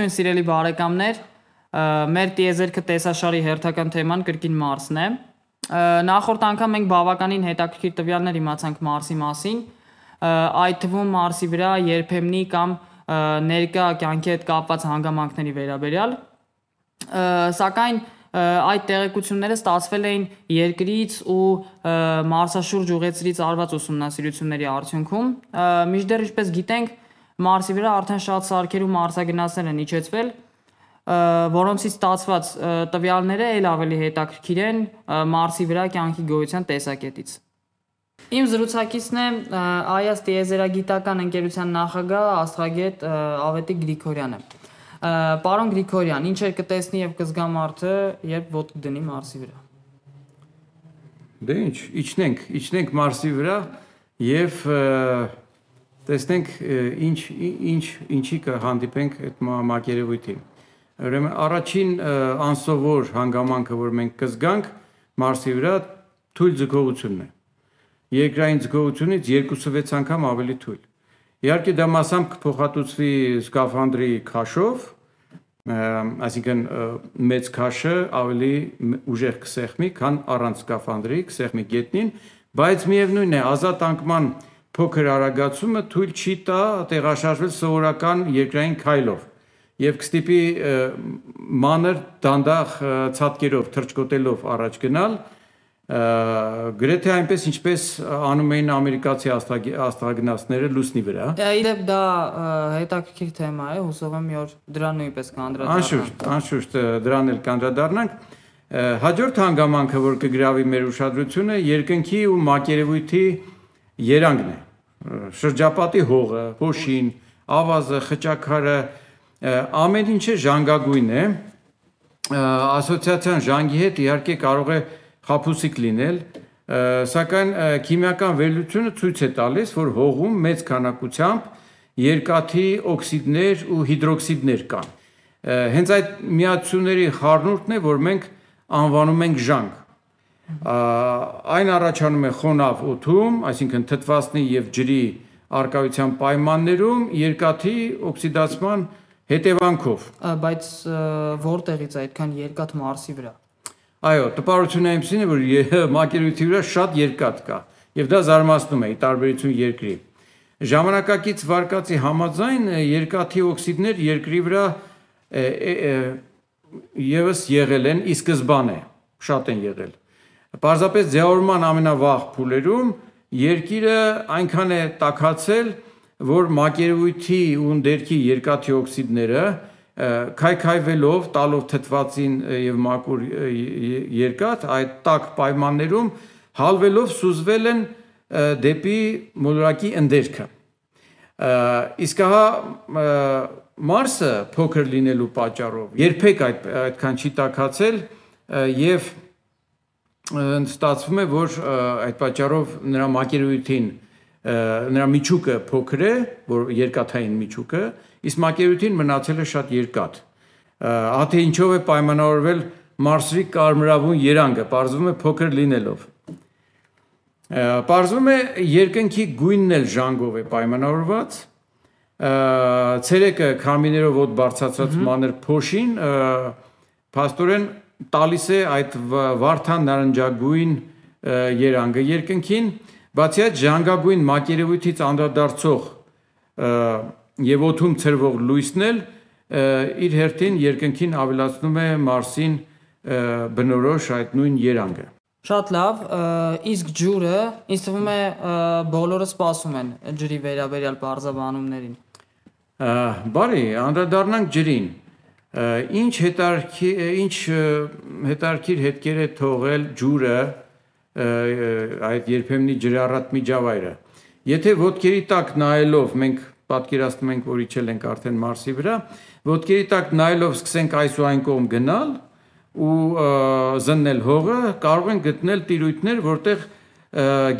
Ողջույն սիրելի բարեկամներ, մեր տիեզերքը տեսաշարի հերթական թեման կրկին Մարսն է։ Նախորդ անգամ մենք բավականին հետաքրքիր տվյալներ իմացանք Մարսի մասին, այդ թվում Մարսի վրա երբեմնի կամ ներկա կյանքի հետ կապված հանգամանքների վերաբերյալ։ Սակայն այդ տեղեկությունները ստացվել էին երկրից ու մարսաշուրջ ուղեցրից արված ուսումնասիրությունների արդյունքում։ Միջդեռ ինչպես գիտենք, Մարսի վրա արդեն շատ սարքեր ու մարզագնացներ են իջեցվել, որոնցից ստացված տվյալները ել ավելի հետաքրքիր են Մարսի վրա կյանքի գոյության տեսակետից։ Իմ զրուցակիցն է Այաս տիեզերագիտական ընկերության նախագահ աստղագետ Ավետի Գրիգորյանը։ Պարոն Գրիգորյան, ինչ էր կտեսնի եւ կզգա մարդը, երբ ոտք դնի Մարսի վրա։ Դե ինչ, իջնենք, իջնենք Մարսի վրա եւ և տեսնենք ինչ ինչ ինչի կհանդիպենք այդ մակերևույթին։ Ուրեմն առաջին անսովոր հանգամանքը, որ մենք կզգանք Մարսի վրա թույլ ձգողությունն է։ Երկրային ձգողությունից 2.6 անգամ ավելի թույլ։ Իհարկե դա մասամբ կփոխատուցվի սկաֆանդրի քաշով, այսինքն մեծ քաշը ավելի ուժեղ կսեղմի, քան առանց սկաֆանդրի կսեղմի գետնին, բայց միևնույնն է ազատ անկման Փոքր արագացումը թույլ չի տա տեղաշարժվել սովորական երկրային քայլով եւ կստիպի մանր դանդաղ ցածկերով թրջկոտելով առաջ գնալ գրեթե այնպես ինչպես անում էին ամերիկացի աստղագնացները լուսնի վրա։ դե, Իդեպ դա հետաքրքիր թեմա է, հուսով եմ որ դրան նույնպես կանդրադառնանք։ Անշուշտ, անշուշտ դրան էլ կանդրադառնանք։ Հաջորդ հանգամանքը, որ կգրավի մեր ուշադրությունը, երկնքի ու մակերևույթի երանգն է։ Շրջապատի հողը, հոշին, ավազը, խճակարը ամեն ինչը ժանգագույն է։ Ասոցիացիան ժանգի հետ իհարկե կարող է խափուսիկ լինել, սակայն քիմիական վերլուծությունը ցույց է տալիս, որ հողում մեծ քանակությամբ երկաթի օքսիդներ ու հիդրոքսիդներ կան։ Հենց այդ միացությունների խառնուրդն է, որ մենք անվանում ենք ժանգ այն առաջանում է խոնավ օթում, այսինքն թթվածնի եւ ջրի արկայության պայմաններում երկաթի օքսիդացման հետևանքով։ Բայց որտեղից այդքան երկաթ Մարսի վրա։ Այո, տպարությունը այնպեսին է, որ մակերևույթի վրա շատ երկաթ կա եւ դա զարմացնում է՝ ի տարբերություն երկրի։ Ժամանակակից վարկածի համաձայն երկաթի օքսիդներ երկրի վրա եւս եղել են ի սկզբանե, շատ են եղել։ Պարզապես ձևավորման ամենավաղ փուլերում երկիրը այնքան է տաքացել, որ մակերևույթի ու ներքի երկաթի օքսիդները քայքայվելով, տալով թթվածին եւ մակուր երկաթ այդ տաք պայմաններում հալվելով սուզվել են դեպի մոլորակի ընդերքը։ Իսկ հա Մարսը փոքր լինելու պատճառով երբեք այդ այդքան չի տաքացել եւ այդ ստացվում է, որ այդ պատճառով նրա մակերույթին նրա միջուկը փոքր է, որ երկաթային միջուկը, իսկ մակերույթին մնացել է շատ երկաթ։ Ահա թե ինչով է պայմանավորվել Մարսի կարմրավուն երանգը, parzվում է փոքր լինելով։ Պարզվում է երկնքի գույնն էլ ժանգով է պայմանավորված։ Ցերեկը քամիներով ոտ բարձացած մանր փոշին, փաստորեն տալիս է այդ վարդան նարնջագույն երանգը երկնքին, բացի այդ ժանգագույն մակերևույթից անդրադարձող եւ օթում ծրվող լույսն էլ իր հերթին երկնքին ավելացնում է Մարսին բնորոշ այդ նույն երանգը։ Շատ լավ, իսկ ջուրը, ինձ թվում է բոլորը սպասում են ջրի վերաբերյալ բարձաբանումներին։ Բարի, անդրադառնանք ջրին։ Ինչ հետարքի ինչ հետարքիր հետքեր է թողել ջուրը այդ երբեմնի ջրառատ միջավայրը։ Եթե ոդկերի տակ նայելով մենք պատկերացնում ենք, որ իջել ենք արդեն Մարսի վրա, ոդկերի տակ նայելով սկսենք այս ու այն կողմ գնալ ու զննել հողը, կարող են գտնել տիրույթներ, որտեղ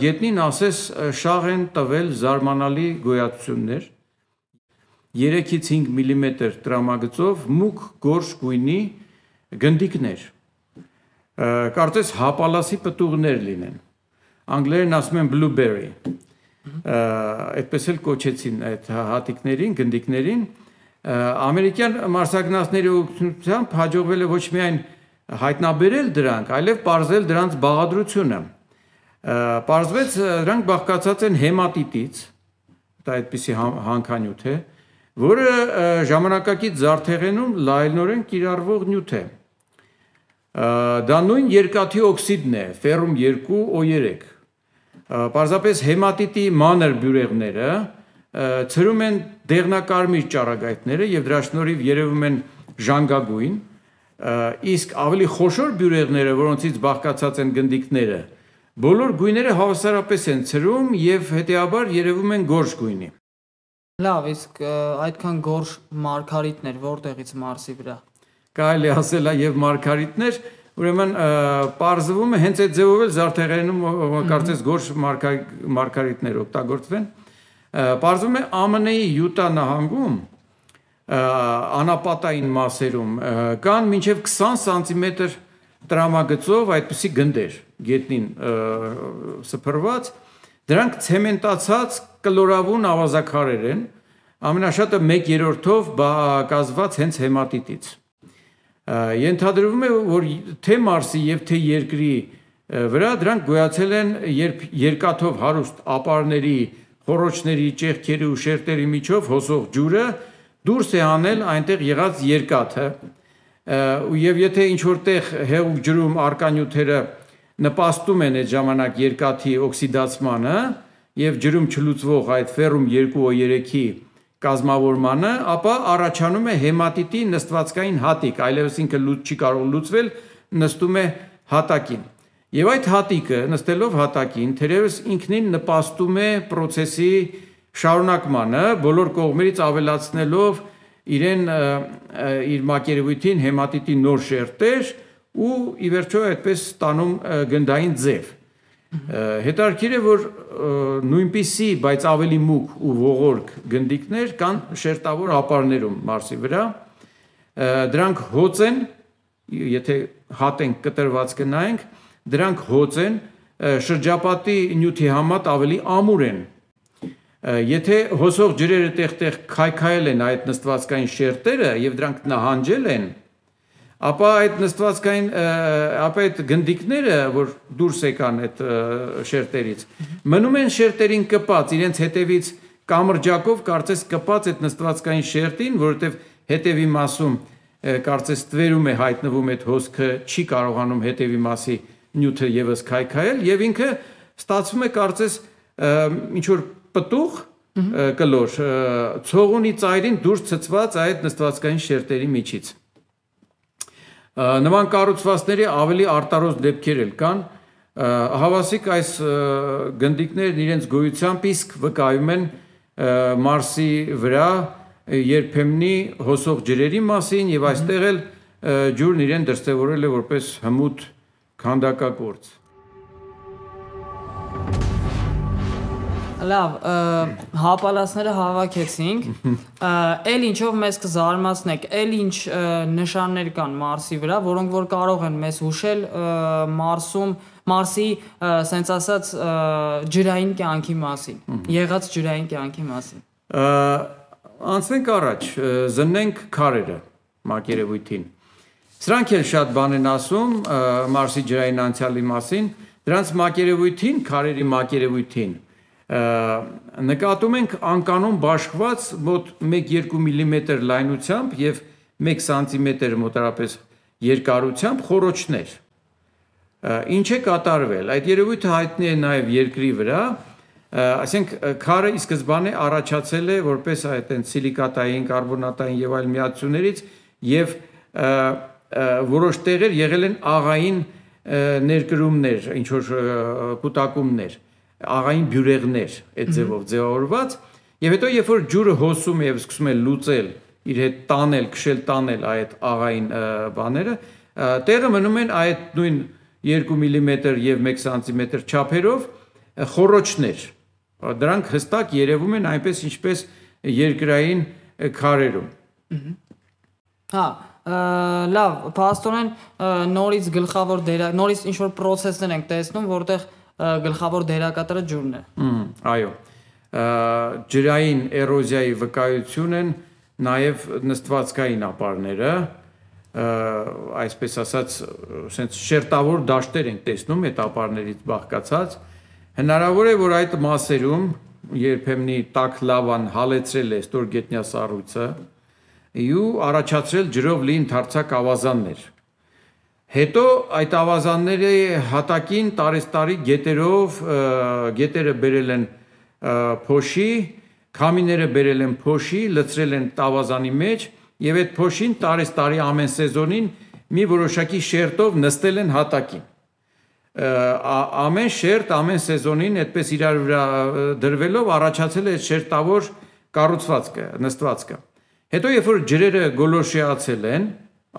գետնին ասես շաղ են տվել զարմանալի գոյացություններ 3-ից 5 մմ տրամագծով մուգ գորշ գույնի գնդիկներ։ Կարծես հապալասի պտուղներ լինեն։ Անգլերեն ասում են blueberry։ Այդպես էլ կոչեցին այդ հա-, հատիկներին, գնդիկներին։ Ամերիկյան մարզագնացների օգնությամբ հաջողվել է ոչ միայն հայտնաբերել դրանք, այլև ողրել դրանց բաղադրությունը։ Պարզվեց դրանք բաղկացած են հեմատիտից, դա այդպիսի հանքանյութ է, հան, որը ժամանակակից զարդեղենում լայնորեն կիրառվող նյութ է։ Դա նույն երկաթի օքսիդն է, ֆերում 2O3։ Պարզապես հեմատիտի մանր բյուրեղները ցրում են դեղնակարմիր ճառագայթները եւ դրա շնորհիվ երևում են ժանգագույն, իսկ ավելի խոշոր բյուրեղները, որոնցից բաղկացած են գնդիկները, բոլոր գույները հավասարապես են ցրում եւ հետեաբար երևում են գորշ գույնի։ Լավ, իսկ այդքան գորշ մարգարիտներ որտեղից Մարսի վրա։ Կարելի ասել է եւ մարգարիտներ, ուրեմն պարզվում է հենց այդ ձևով էլ զարթեղերենում կարծես գորշ մարգարիտներ օգտագործվեն։ Պարզվում է ԱՄՆ-ի Յուտա նահանգում անապատային մասերում կան մինչև 20 սանտիմետր տրամագծով այդպիսի գնդեր գետնին սփռված Դրանք ցեմենտացած կլորավուն ավազաքարեր են, ամենաշատը 1/3-ով բաղկացված հենց հեմատիտից։ Ենթադրվում է, որ թե Մարսի եւ թե Երկրի վրա դրանք գոյացել են երբ երկաթով հարուստ ապարների, խորոչների, ճեղքերի ու շերտերի միջով հոսող ջուրը դուրս է անել այնտեղ եղած երկաթը։ Եվ եթե ինչ որտեղ հեղուկ ջրում արկանյութերը նպաստում են այդ ժամանակ երկաթի օքսիդացմանը և ջրում չլուծվող այդ ֆերում 2O3-ի կազմավորմանը, ապա առաջանում է հեմատիտի նստվածքային հատիկ, այլևս ինքը չի կարող լուծվել, նստում է հատակին։ Եվ այդ հատիկը, նստելով հատակին, թերևս ինքնին նպաստում է պրոցեսի շարունակմանը, բոլոր կողմերից ավելացնելով իրեն իր մակերևույթին հեմատիտի նոր շերտեր, ու ի վերջո այդպես տանում գնդային ձև։ Հետարքիր է որ նույնպիսի, բայց ավելի մուգ ու ողորկ գնդիկներ կան շերտավոր ապարներում Մարսի վրա։ Դրանք հոծ են, եթե հատենք կտրված կնայենք, դրանք հոծ են, շրջապատի նյութի համատ ավելի ամուր են։ Եթե հոսող ջրերը տեղ-տեղ քայքայել են այդ նստվածքային շերտերը եւ դրանք նահանջել են, ապա այդ նստվածքային ապա այդ գնդիկները որ դուրս եկան այդ շերտերից մնում են շերտերին կպած իրենց հետևից կամրջակով կարծես կպած այդ նստվածքային շերտին որովհետև հետևի մասում կարծես տվերում է հայտնվում այդ հոսքը չի կարողանում հետևի մասի նյութը եւս քայքայել եւ ինքը ստացվում է կարծես ինչ որ պտուղ կլոր ցողունի ծայրին դուրս ցծված այդ նստվածքային շերտերի միջից Նման կառուցվածքների ավելի արտարոց դեպքեր էլ կան։ Հավասիկ այս գնդիկներն իրենց գոյությամբ իսկ վկայում են Մարսի վրա երբեմնի հոսող ջրերի մասին եւ այստեղ էլ ջուրն իրեն դրսեւորել է որպես հմուտ քանդակագործ։ Լավ, հապալասները հավաքեցինք։ Էլ ինչով մեզ կզարմացնեք, էլ ինչ նշաններ կան Մարսի վրա, որոնք որ կարող են մեզ հուշել Մարսում Մարսի, ասենց ասած, ջրային կյանքի մասին, եղած ջրային կյանքի մասին։ Անցնենք առաջ, զննենք քարերը մակերևույթին։ Սրանք էլ շատ բան են ասում Մարսի ջրային անցյալի մասին, դրանց մակերևույթին, քարերի մակերևույթին նկատում ենք անկանոն բաշխված մոտ 1-2 մմ լայնությամբ և 1 սանտիմետր մոտավորապես երկարությամբ խոռոչներ: Ինչ է կատարվել: Այդ երևույթը հայտնի է նաև Երկրի վրա: Քարը ի սկզբանե առաջացել է որպես սիլիկատային, կարբոնատային և այլ միացություններից և որոշ տեղեր եղել են աղային ներկրումներ, կուտակումներ: աղային բյուրեղներ այդ ձևով ձևավորված եւ հետո երբ որ ջուրը հոսում է եւ սկսում է լուծել իր հետ տանել, քշել տանել այդ աղային բաները, տեղը մնում են այդ նույն 2 մմ եւ 1 սմ չափերով խորոչներ։ Դրանք հստակ երևում են այնպես ինչպես երկրային քարերում։ Հա, լավ, փաստորեն նորից գլխավոր դեր նորից ինչ որ process-ներ ենք տեսնում, որտեղ որ գլխավոր դերակատարը ջուրն է։ Այո։ Ջրային էրոզիայի վկայություն են նաև նստվածքային ապարները, այսպես ասած, sense շերտավոր դաշտեր են տեսնում այդ ապարներից բաղկացած։ Հնարավոր է, որ այդ մասերում երբեմնի տաք լավան հալեցրել է ստորգետնյա սառույցը, ու առաջացրել ջրով լի ընդարձակ ավազաններ։ Հետո այդ ավազանների հատակին տարեստարի գետերով գետերը բերել են փոշի, քամիները բերել են փոշի, լցրել են ավազանի մեջ եւ այդ փոշին տարեստարի ամեն սեզոնին մի որոշակի շերտով նստել են հատակին։ Ա, ամեն շերտ ամեն սեզոնին այդպես իրար վրա դրվելով առաջացել է շերտավոր կառուցվածքը, նստվածքը։ Հետո երբ որ ջրերը գոլորշիացել են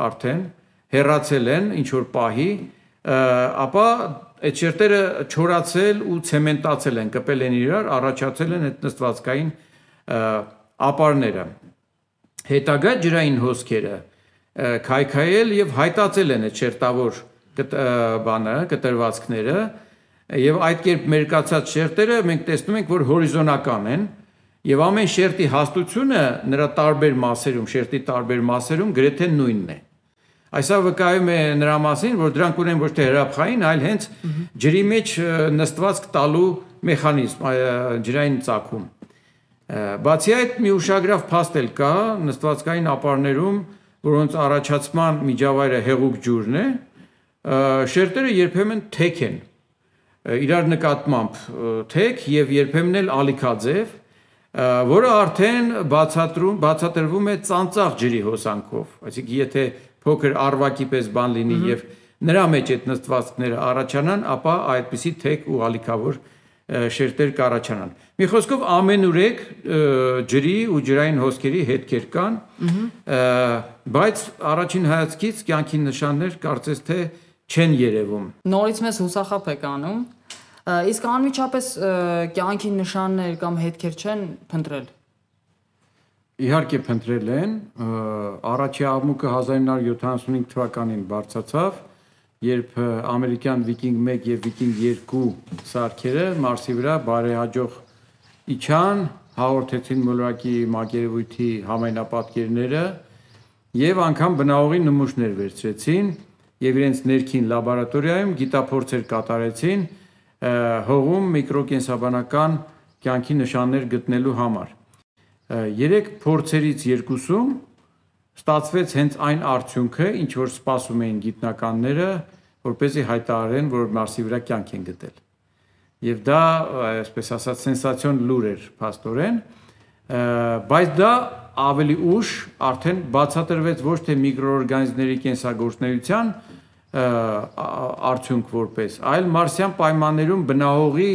արդեն, հերացել են ինչ որ պահի, ապա այդ շերտերը չորացել ու ցեմենտացել են, կպել են իրար, առաջացել են այդ նստվածքային ապարները։ Հետագա ջրային հոսքերը քայքայել եւ հայտացել են այդ շերտավոր բանը, կտրվածքները եւ այդ կերպ մերկացած շերտերը մենք տեսնում ենք, որ հորիզոնական են եւ ամեն շերտի հաստությունը նրա տարբեր մասերում, շերտի տարբեր մասերում գրեթե նույնն է։ Այսա վկայում է նրա մասին, որ դրանք ունեն ոչ թե հրաբխային, այլ հենց ջրի մեջ նստվածք տալու մեխանիզմ, ջրային ծակում։ Բացի այդ մի ուշագրավ փաստ էլ կա նստվածքային ապարներում, որոնց առաջացման միջավայրը հեղուկ ջուրն է, շերտերը երբեմն թեք են իրար նկատմամբ թեք եւ երբեմն էլ ալիքաձև, որը արդեն բացատրում, բացատրվում է ծանծաղ ջրի հոսանքով։ Այսինքն եթե փոքր արվակի պես բան լինի եւ նրա մեջ այդ նստվածքները առաջանան, ապա այդպիսի թեք ու ալիքավոր շերտեր կառաջանան։ Մի խոսքով ամենուրեք ջրի ու ջրային հոսքերի հետքեր կան, բայց առաջին հայացքից կյանքի նշաններ կարծես թե չեն երևում։ Նորից մեզ հուսախապ եք անում։ Իսկ անմիջապես կյանքի նշաններ կամ հետքեր չեն փնտրել իհարկե փնտրել են առաջի աղմուկը 1975 թվականին բարձացավ երբ ամերիկյան վիկինգ 1 եւ վիկինգ 2 սարքերը մարսի վրա բարեհաջող իջան հաղորդեցին մոլորակի մակերևույթի համայնապատկերները եւ անգամ բնաողի նմուշներ վերցրեցին եւ իրենց ներքին լաբորատորիայում գիտափորձեր կատարեցին հողում միկրոկենսաբանական կյանքի նշաններ գտնելու համար 3 փորձերից երկուսում ստացվեց հենց այն արդյունքը, ինչ որ սպասում էին գիտնականները, որպեսզի հայտարարեն, որ Մարսի վրա կյանք են գտել։ Եվ դա, այսպես ասած, սենսացիոն լուր էր փաստորեն, բայց դա ավելի ուշ արդեն բացատրվեց ոչ թե միկրոօրգանիզմների կենսագործնեության արդյունք որպես, այլ մարսյան պայմաններում բնահողի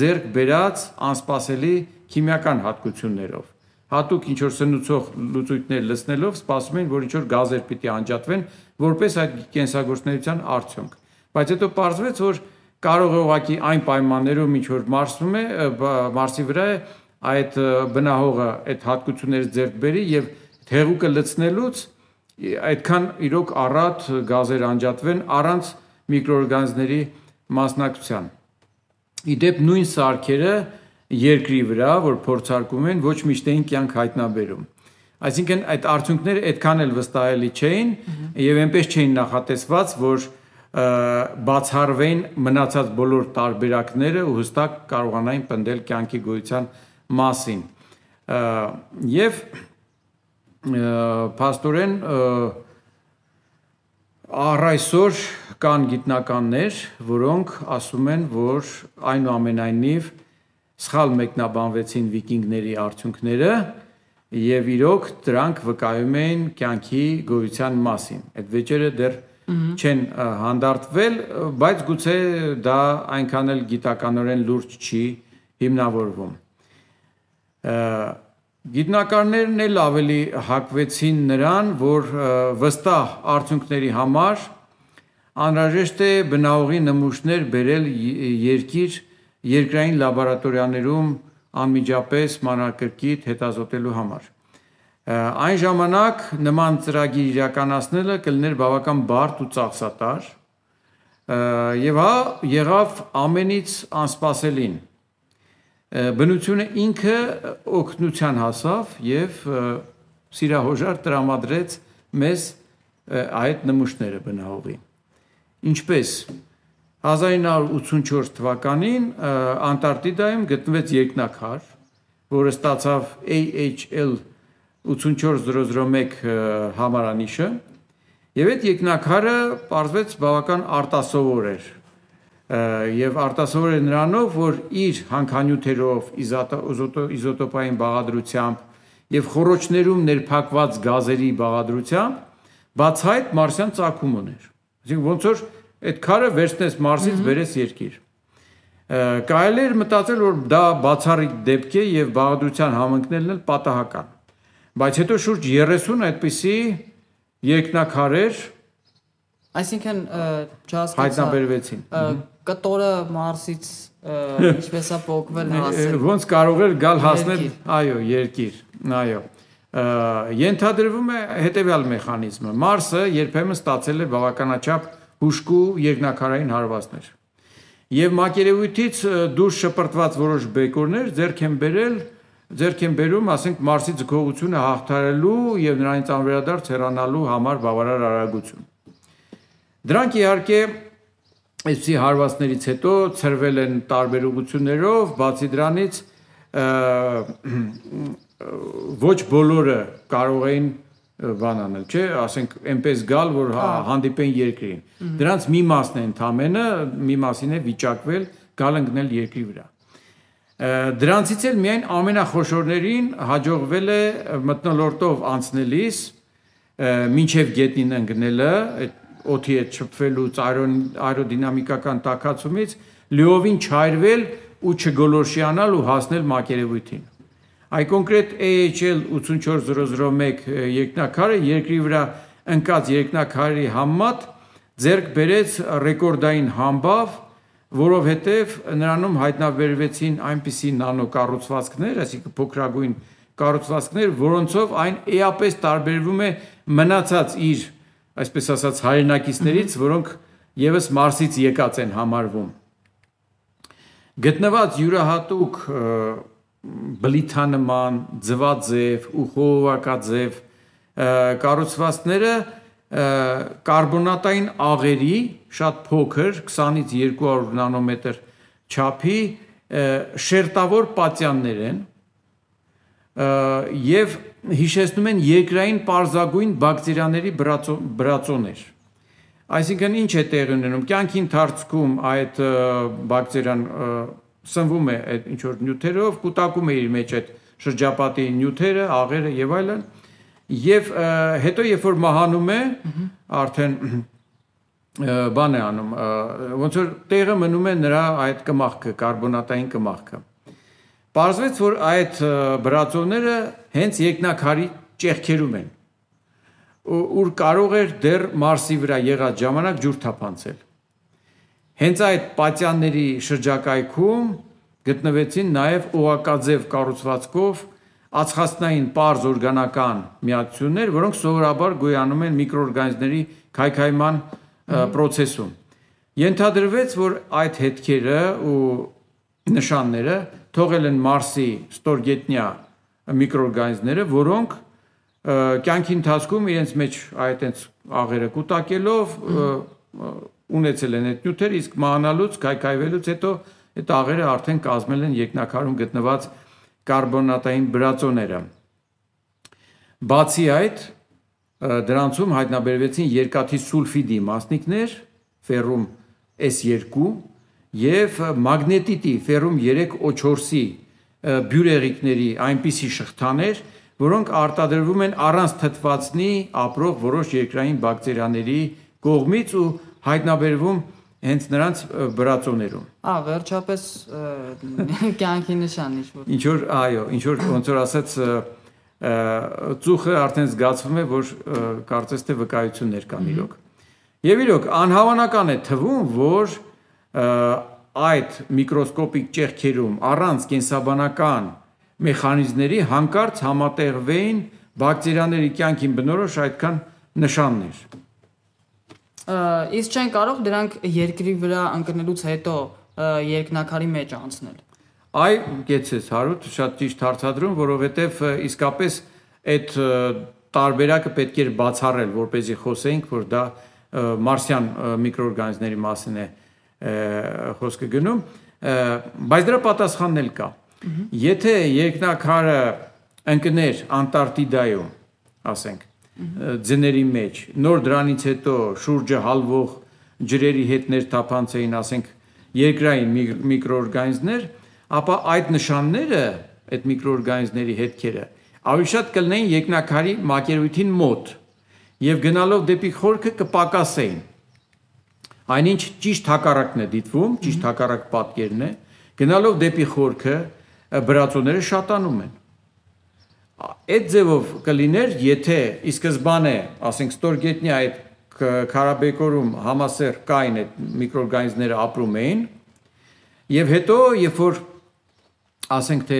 ձեռք բերած անսպասելի քիմիական հատկություններով հատուկ ինչ որ սնուցող լուծույթներ լցնելով սպասում էին, որ ինչ որ գազեր պիտի անջատվեն, որպես այդ կենսագործնեության արդյունք։ Բայց հետո պարզվեց, որ կարող է ուղղակի այն պայմաններում ինչ որ մարսում է, մարսի վրա է այդ բնահողը այդ հատկությունները ձեռք բերի եւ թեղուկը լցնելուց այդքան իրոք առատ գազեր անջատվեն առանց միկրոօրգանիզմների մասնակցության։ Իդեպ նույն սարքերը երկրի վրա, որ փորձարկում են, ոչ միշտ էին կյանք հայտնաբերում։ Այսինքն այդ արդյունքները այդքան էլ վստահելի չէին եւ այնպես չէին նախատեսված, որ բացառվեն մնացած բոլոր տարբերակները ու հստակ կարողանային պնդել կյանքի գոյության մասին։ Եվ Պաստորեն առ այսօր կան գիտնականներ, որոնք ասում են, որ այնուամենայնիվ այն սխալ մեկնաբանվեցին վիկինգների արդյունքները եւ իրոք դրանք վկայում էին կյանքի գոյության մասին։ Այդ վեճերը դեռ չեն հանդարտվել, բայց գուցե դա այնքան էլ գիտականորեն լուրջ չի հիմնավորվում։ Գիտնականներն էլ ավելի հակվեցին նրան, որ վստահ արդյունքների համար անհրաժեշտ է բնաողի նմուշներ բերել երկիր եր, երկրային լաբորատորիաներում անմիջապես մանրակրկիտ հետազոտելու համար։ Այն ժամանակ նման ծրագիր իրականացնելը կլներ բավական բարդ ու ծախսատար, եւ հա եղավ ամենից անսպասելին։ Բնությունը ինքը օգնության հասավ եւ սիրահոժար տրամադրեց մեզ այդ նմուշները բնահողի։ Ինչպես 1984 թվականին Անտարկտիդայում գտնվեց երկնաքար, որը ստացավ AHL 84001 համարանիշը, եւ այդ երկնաքարը պարզվեց բավական արտասովոր էր։ Եվ արտասովոր էր նրանով, որ իր հանքանյութերով, իզոտոպային բաղադրությամբ եւ խորոչներում ներփակված գազերի բաղադրությամբ բացահայտ մարսյան ծագում ուներ։ Այսինքն ոնց որ այդ քարը վերցնես Մարսից վերես երկիր։ Կարելի էր մտածել, որ դա բացառիկ դեպք է եւ բաղադրության համընկնելն էլ պատահական։ Բայց հետո շուրջ 30 այդպիսի երկնակարեր Այսինքն just հայտնաբերվեցին։ Կտորը Մարսից ինչպես է փոկվել հասել։ Ոնց կարող էր գալ հասնել, այո, երկիր, այո։ Ենթադրվում է հետևյալ մեխանիզմը։ Մարսը երբեմն ստացել է բավականաչափ հուշկու երկնակարային հարվածներ։ Եվ մակերևույթից դուրս շպրտված որոշ բեկորներ ձեռք են բերել ձերք են բերում, ասենք, Մարսի ձգողությունը հաղթարելու եւ նրանից անվերադարձ հեռանալու համար բավարար արագություն։ Դրանք իհարկե այսի հարվածներից հետո ծրվել են տարբեր ուղություններով, բացի դրանից ոչ բոլորը կարող էին բան անել, չէ, ասենք այնպես գալ, որ հա, հանդիպեն երկրին։ Դրանց մի մասն է ընդամենը, մի մասին է վիճակվել, գալ ընկնել երկրի վրա։ Դրանցից էլ միայն ամենախոշորներին հաջողվել է մտնոլորտով անցնելիս մինչև գետնին ընկնելը, այդ օթի հետ շփվելու աերոդինամիկական տակածումից լիովին չայրվել ու չգոլորշիանալ ու հասնել մակերևույթին։ Այ կոնկրետ AHL 84001 երկնակարը երկրի վրա ընկած երկնակարի համեմատ ձեռք բերեց ռեկորդային համբավ, որովհետև նրանում հայտնաբերվեցին այնպիսի նանոկառուցվածքներ, այսինքն փոքրագույն կառուցվածքներ, որոնցով այն էապես տարբերվում է մնացած իր, այսպես ասած, հայրենակիցներից, որոնք եւս Մարսից եկած են համարվում։ Գտնված յուրահատուկ և, բլիթանման, ձվաձև, ուխովակաձև կառուցվածքները կարբոնատային աղերի շատ փոքր 20-ից 200 նանոմետր չափի շերտավոր պատյաններ են եւ հիշեցնում են երկրային պարզագույն բակտերիաների բրացոներ։ Այսինքն ինչ է տեղի ունենում կյանքի ընթացքում այդ բակտերիան սնվում է այդ ինչ որ նյութերով, կուտակում է իր մեջ այդ շրջապատի նյութերը, աղերը եւ այլն։ Եվ հետո երբ որ մահանում է, արդեն բան է անում, ոնց որ տեղը մնում է նրա այդ կմախքը, կարբոնատային կմախքը։ Պարզվեց, որ այդ բրածոները հենց երկնակարի ճեղքերում են, ու, ուր կարող էր դեռ Մարսի վրա եղած ժամանակ ջուր թափանցել։ Հենց այդ պատյանների շրջակայքում գտնվեցին նաև օղակաձև կառուցվածքով ածխածնային պարզ օրգանական միացություններ, որոնք սովորաբար գոյանում են միկրոօրգանիզմների քայքայման պրոցեսում։ Ենթադրվեց, որ այդ հետքերը ու նշանները թողել են Մարսի ստորգետնյա միկրոօրգանիզմները, որոնք կյանքի ընթացքում իրենց մեջ այդ աղերը կուտակելով ունեցել են այդ նյութեր, իսկ մահանալուց, կայքայվելուց հետո այդ աղերը արդեն կազմել են երկնակարում գտնված կարբոնատային բրացոները։ Բացի այդ, դրանցում հայտնաբերվեցին երկաթի սուլֆիդի մասնիկներ, ֆերում S2 եւ մագնետիտի ֆերում 3O4-ի բյուրեղիկների այնպիսի շղթաներ, որոնք արտադրվում են առանց թթվածնի ապրող որոշ երկրային բակտերիաների կողմից ու հայտնաբերվում հենց նրանց բրացոներում։ Ա, վերջապես կյանքի նշան ինչ որ։ Ինչ որ, այո, ինչ որ ոնց որ ասած ծուխը արդեն զգացվում է, որ կարծես թե վկայություններ կան իրոք։ Եվ իրոք անհավանական է թվում, որ այդ միկրոսկոպիկ ճեղքերում առանց կենսաբանական մեխանիզմների հանկարծ համատեղվեին բակտերիաների կյանքին բնորոշ այդքան նշաններ։ Իսկ չեն կարող դրանք երկրի վրա ընկնելուց հետո երկնակարի մեջ անցնել։ Այ գեցես հարուտ շատ ճիշտ հարցադրում, որովհետև իսկապես այդ տարբերակը պետք էր բացառել, որ เป զի խոսենք, որ դա մարսյան միկրոօրգանիզմների մասին է խոսքը գնում, բայց դրա պատասխանն էլ կա։ Եթե երկնակարը ընկներ Անտարկտիդայում, ասենք, ձների մեջ։ Նոր դրանից հետո շուրջը հալվող ջրերի հետներ թափանցային, ասենք, երկրային միկրոօրգանիզմներ, ապա այդ նշանները, այդ միկրոօրգանիզմների հետքերը ավելի շատ կլնեին երկնակարի մակերույթին մոտ եւ գնալով դեպի խորքը կպակասեին։ Այնինչ ճիշտ հակառակն է դիտվում, ճիշտ հակառակ պատկերն է։ Գնալով դեպի խորքը բրացոները շատանում են այդ ձևով կլիներ, եթե ի սկզբանե, ասենք ստորգետնի այդ Քարաբեկորում համասեր կային այդ միկրոօրգանիզմները ապրում էին եւ հետո երբ որ ասենք թե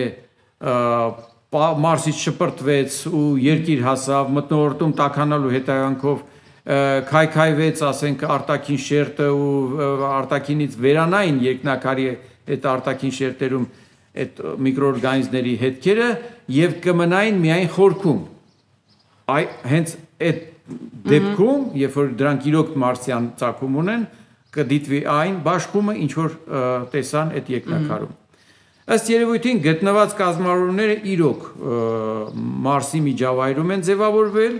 մարսից շպրտվեց ու երկիր հասավ մտնորդում տականալու հետարանքով քայքայվեց ասենք արտակին շերտը ու արտակինից վերանային երկնակարի այդ արտակին շերտերում այդ միկրոօրգանիզմների հետքերը եւ կմնային միայն խորքում։ Այ հենց այդ դեպքում, երբ որ դրանք իրոք մարսյան ցակում ունեն, կդիտվի այն բաշխումը ինչ որ տեսան այդ երկնակարում։ Ըստ երևույթին գտնված կազմավորումները իրոք Մարսի միջավայրում են ձևավորվել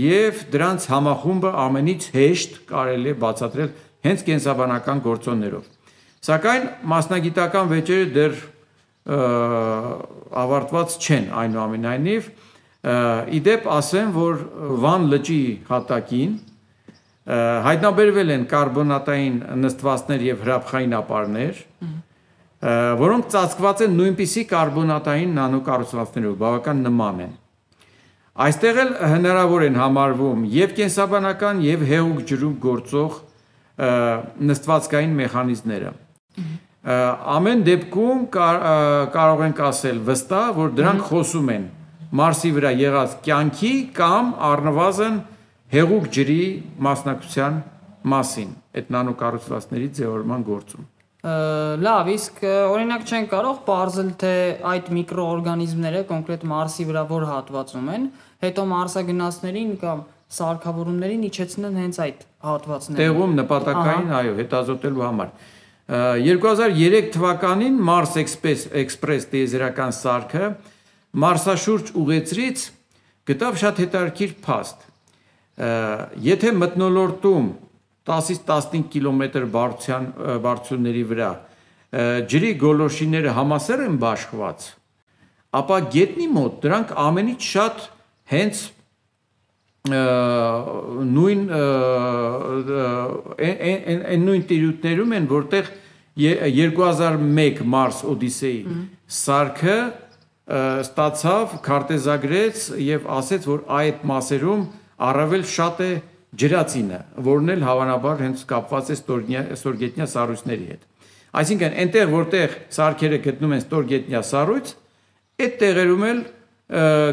եւ դրանց համախումբը ամենից հեշտ կարելի է բացատրել հենց կենսաբանական գործոններով։ Սակայն մասնագիտական վեճերը դեռ ավարտված չեն այնուամենայնիվ իդեպ ասեմ որ վան լճի հատակին հայտնաբերվել են կարբոնատային նստվածներ եւ հրաբխային ապարներ որոնք ծածկված են նույնպիսի կարբոնատային նանոկառուցվածքներով բավական նման են Այստեղ էլ հնարավոր են համարվում եւ կենսաբանական եւ հեղուկ ջրում գործող նստվածքային մեխանիզմները։ Ամեն դեպքում կար, կարող ենք ասել վստահ, որ դրանք խոսում են Մարսի վրա եղած կյանքի կամ առնվազն հեղուկ ջրի մասնակցության մասին այդ նանոկառուցվածքների ձևորման գործում։ Լավ, իսկ օրինակ չեն կարող բարձել թե այդ միկրոօրգանիզմները կոնկրետ Մարսի վրա որ հատվածում են, հետո մարսագնացներին կամ սարքավորումներին իջեցնեն հենց այդ հատվածները։ Տեղում նպատակային, այո, հետազոտելու համար։ Ա, 2003 թվականին Mars Express, Express տիեզերական սարքը մարսաշուրջ ուղեծրից գտավ շատ հետաքրքիր փաստ։ Եթե մթնոլորտում 10-ից 15 կիլոմետր բարձրության բարձունների վրա ջրի գոլորշիները համասեռ են բաշխված, ապա գետնի մոտ դրանք ամենից շատ հենց նույն այն նույն տիրույթներում են, որտեղ 2001 Մարս Օդիսեի սարքը ստացավ, քարտեզագրեց եւ ասեց, որ այդ մասերում առավել շատ է ջրածինը, որն էլ հավանաբար հենց կապված է ստորգետնյա սառույցների հետ։ Այսինքն, այնտեղ որտեղ սարքերը գտնում են ստորգետնյա սառույց, այդ տեղերում էլ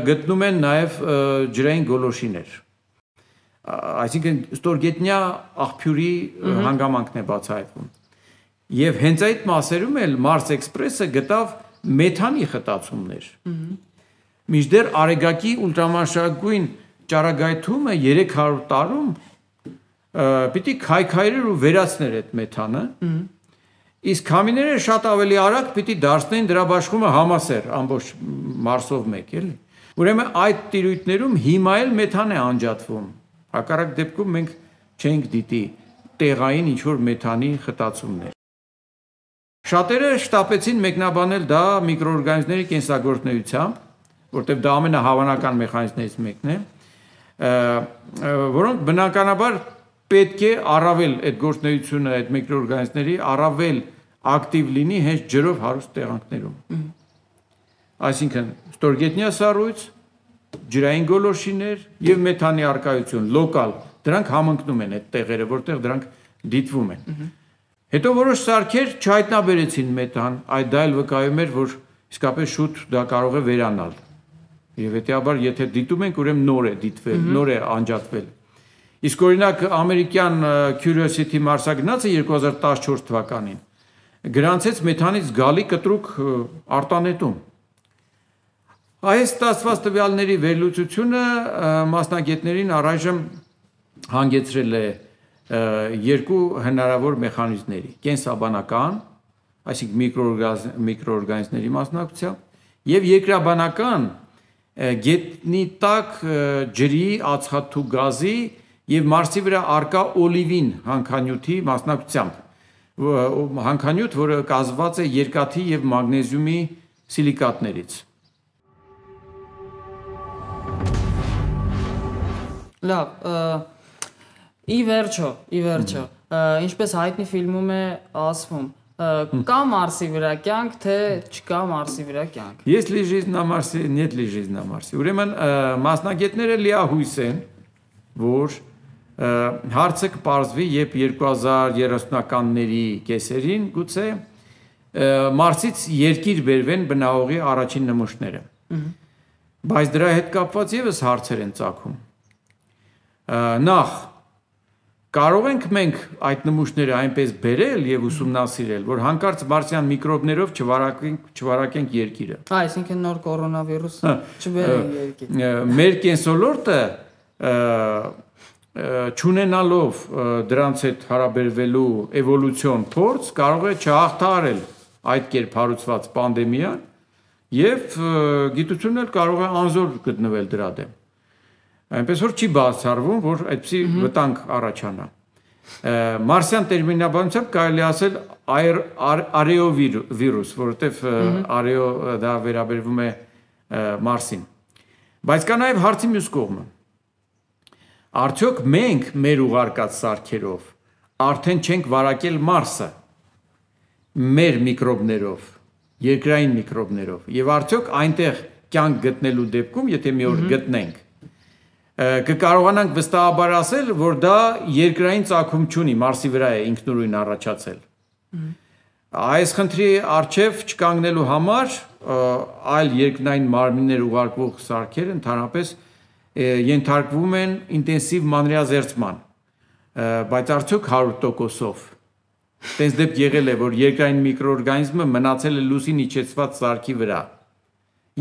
գտնում են նաև ջրային գոլորշիներ։ Այսինքն ստորգետնյա աղբյուրի հանգամանքն է բացահայտվում։ Եվ հենց այդ մասերում էլ Mars Express-ը գտավ մեթանի խտացումներ։ Միջդեռ Արեգակի ուլտրամանշակային ճարագայթումը 300 տարում պիտի քայքայրեր ու վերացներ այդ մեթանը։ Ա, Իսկ համիները շատ ավելի արագ պիտի դարձնեն դրա բաշխումը համասեր ամբողջ մարսով մեկ, էլի։ Ուրեմն այդ տիրույթներում հիմա էլ մեթան է անջատվում։ Հակառակ դեպքում մենք չենք դիտի տեղային ինչ որ մեթանի խտացումներ։ Շատերը շտապեցին մեկնաբանել դա միկրոօրգանիզմների կենսագործնեությամբ, որտեղ դա ամենահավանական մեխանիզմներից մեկն է, որոնք բնականաբար պետք է առավել այդ գործնեությունը այդ միկրոօրգանիզմների առավել ակտիվ լինի հենց ջրով հարուստ տեղանքներում։ Այսինքն ստորգետնյա սառույց, ջրային գոլորշիներ եւ մեթանի արկայություն լոկալ դրանք համընկնում են այդ տեղերը, որտեղ դրանք դիտվում են։ Հետո որոշ սարքեր չհայտնաբերեցին մեթան, այդ այլ վկայում էր, որ իսկապես շուտ դա կարող է վերանալ։ Եվ հետեաբար եթե դիտում ենք, ուրեմն նոր է դիտվել, նոր է անջատվել Իսկ օրինակ ամերիկյան Curiosity մարսագնացը 2014 թվականին գրանցեց մեթանից գալի կտրուկ արտանետում։ Այս ստացված տվյալների վերլուծությունը մասնագետներին առայժմ հանգեցրել է երկու հնարավոր մեխանիզմների՝ կենսաբանական, այսինքն միկրոօրգանիզմների մասնակցությամբ եւ երկրաբանական գետնի տակ ջրի, ածխաթու գազի եւ Մարսի վրա արկա օլիվին հանքանյութի մասնակցությամբ հանքանյութ, որը կազմված է երկաթի եւ մագնեզիումի սիլիկատներից։ Լավ, ի վերջո, ի վերջո, ինչպես հայտնի ֆիլմում է ասվում, կա մարսի վրա կյանք, թե չկա մարսի վրա կյանք։ Ես լի жизнь на Марсе, нет ли жизнь на Марсе։ Ուրեմն մասնագետները լիահույս են, որ հարցը կպարզվի, երբ 2030-ականների կեսերին գուցե Մարսից երկիր վերվեն բնահողի առաջին նմուշները։ Բայց դրա հետ կապված եւս հարցեր են ծագում։ Նախ կարող ենք մենք այդ նմուշները այնպես բերել եւ ուսումնասիրել, որ հանկարծ մարսյան միկրոբներով չվարակենք չվարակենք երկիրը։ Այսինքն նոր կորոնավիրուսը չբերեն երկիր։ Մեր կենսոլորտը ճանենալով դրանց հետ հարաբերվելու էվոլյուցիոն փորձ կարող է չհաղթարել այդ կերպ հարուցված պանդեմիան եւ գիտությունն էլ կարող է անզոր գտնվել դրա դեմ այնպես որ չի բացառվում որ այդպիսի վտանգ առաջանա մարսյան տերմինաբանությամբ կարելի ասել արեո վիրուս որովհետեւ արեո դա վերաբերվում է մարսին բայց կա նաեւ հարցի մյուս կողմը Արդյոք մենք մեր ուղարկած սարքերով արդեն չենք վարակել Մարսը մեր միկրոբներով, երկրային միկրոբներով եւ արդյոք այնտեղ կյանք գտնելու դեպքում, եթե մի օր գտնենք, կկարողանանք վստահաբար ասել, որ դա երկրային ցակում չունի, Մարսի վրա է ինքնուրույն առաջացել։ Այս խնդրի արչև չկանգնելու համար այլ երկնային մարմիններ ուղարկվող սարքեր ընդհանրապես ենթարկվում են ինտենսիվ մանրէազերծման, բայց արդյոք 100%-ով։ Տենց դեպք եղել է, որ երկրային միկրոօրգանիզմը մնացել է լուսին իջեցված սարքի վրա։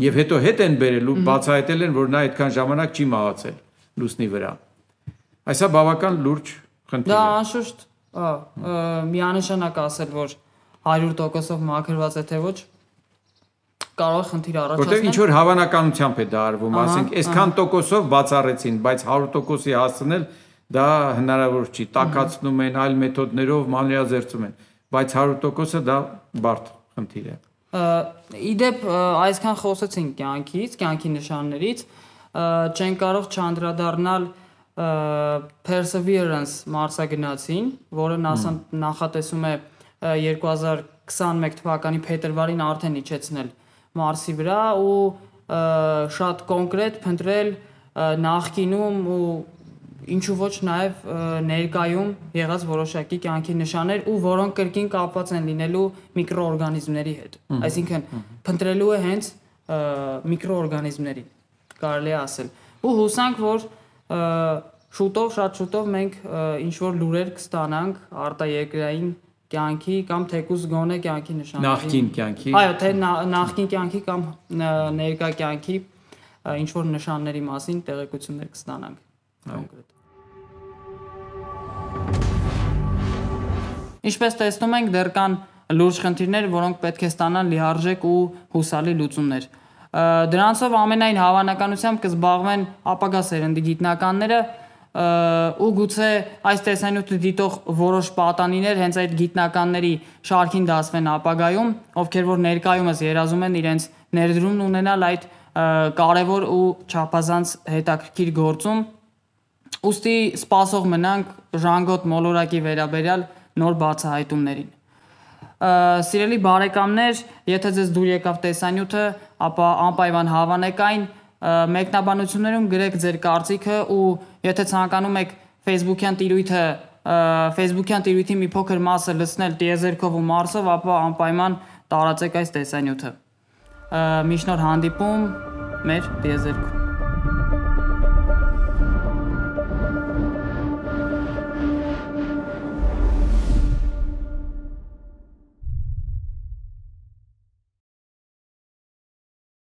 Եվ հետո հետ են բերել ու բացահայտել են, որ նա այդքան ժամանակ չի մահացել լուսնի վրա։ Այսա բավական լուրջ խնդիր է։ Դա անշուշտ միանշանակ ասել, որ 100%-ով մաքրված է թե ոչ, կարող է խնդիր առաջացնել։ Որտեղ ինչ որ հավանականությամբ է դա արվում, ասենք, այսքան տոկոսով բացառեցին, բայց 100%-ի հասնել դա հնարավոր չի։ Տակածնում են այլ մեթոդներով, մանրէազերծում են, բայց 100%-ը դա բարդ խնդիր է։ Իդեպ այսքան խոսեցինք կյանքից, կյանքի նշաններից, չեն կարող չանդրադառնալ Perseverance մարսագնացին, որը NASA նախատեսում է 2021 թվականի փետրվարին արդեն իջեցնել 1 Մարսի վրա ու շատ կոնկրետ փնտրել նախկինում ու ինչու ոչ նաև ներկայում եղած որոշակի կյանքի նշաններ ու որոնք կրկին կապված են լինելու միկրոօրգանիզմների հետ։ Այսինքն փնտրելու է հենց միկրոօրգանիզմներին, կարելի է ասել։ Ու հուսանք, որ շուտով, շատ շուտով մենք ինչ որ լուրեր կստանանք արտաերկրային կյանքի կամ թեկուզ գոնե կյանքի նշանների նախքին կյանքի այո թե նախքին կյանքի կամ ներկա կյանքի ինչ որ նշանների մասին տեղեկություններ կստանանք կոնկրետ Ինչպես տեսնում ենք դեռ կան լուրջ խնդիրներ, որոնք պետք է ստանան լիարժեք ու հուսալի լուծումներ։ Դրանցով ամենայն հավանականությամբ կզբաղվեն ապագա սերնդի գիտնականները, ու գուցե այս տեսանյութը դիտող որոշ պատանիներ հենց այդ գիտնականների շարքին դասվեն ապագայում, ովքեր որ ներկայումս երազում են իրենց ներդրումն ունենալ այդ կարևոր ու չափազանց հետաքրքիր գործում։ Ոստի սպասող մնանք Ժանգոտ Մոլորակի վերաբերյալ նոր բացահայտումներին։ Սիրելի բարեկամներ, եթե ձեզ դուր եկավ տեսանյութը, ապա անպայման հավանեք այն, մեկնաբանություններում գրեք ձեր կարծիքը ու Եթե ցանկանում եք Facebook-յան տիրույթը Facebook-յան տիրույթի մի փոքր մասը լցնել տիեզերքով ու մարսով, ապա անպայման տարածեք այս տեսանյութը։ Միշտ նոր հանդիպում մեր տիեզերքում